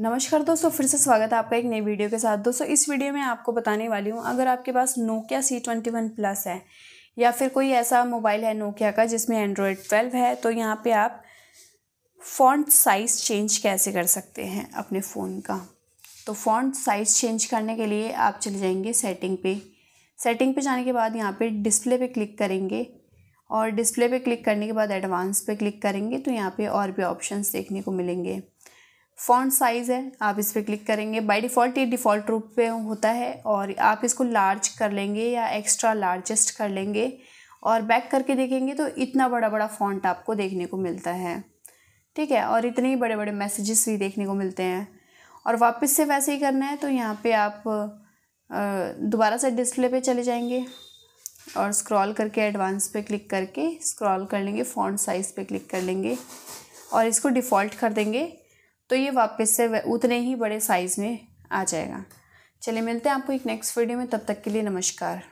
नमस्कार दोस्तों फिर से स्वागत है आपका एक नई वीडियो के साथ दोस्तों इस वीडियो में आपको बताने वाली हूँ अगर आपके पास Nokia C twenty one plus है या फिर कोई ऐसा मोबाइल है नोकिया का जिसमें एंड्रॉयड ट्वेल्व है तो यहाँ पे आप फॉन्ट साइज़ चेंज कैसे कर सकते हैं अपने फ़ोन का तो फॉन्ट साइज़ चेंज करने के लिए आप चले जाएंगे सेटिंग पे सेटिंग पे जाने के बाद यहाँ पे डिस्प्ले पे क्लिक करेंगे और डिस्प्ले पे क्लिक करने के बाद एडवांस पे क्लिक करेंगे तो यहाँ पे और भी ऑप्शंस देखने को मिलेंगे फ़ॉन्ट साइज़ है आप इस पर क्लिक करेंगे बाय डिफ़ॉल्ट ये डिफ़ॉल्ट रूप पे होता है और आप इसको लार्ज कर लेंगे या एक्स्ट्रा लार्जेस्ट कर लेंगे और बैक करके देखेंगे तो इतना बड़ा बड़ा फ़ॉन्ट आपको देखने को मिलता है ठीक है और इतने ही बड़े बड़े मैसेजेस भी देखने को मिलते हैं और वापस से वैसे ही करना है तो यहाँ पर आप दोबारा से डिस्प्ले पर चले जाएँगे और स्क्रॉल करके एडवांस पे क्लिक करके स्क्रॉल कर लेंगे फ़ॉन्ट साइज़ पे क्लिक कर लेंगे और इसको डिफ़ॉल्ट कर देंगे तो ये वापस से उतने ही बड़े साइज़ में आ जाएगा चलिए मिलते हैं आपको एक नेक्स्ट वीडियो में तब तक के लिए नमस्कार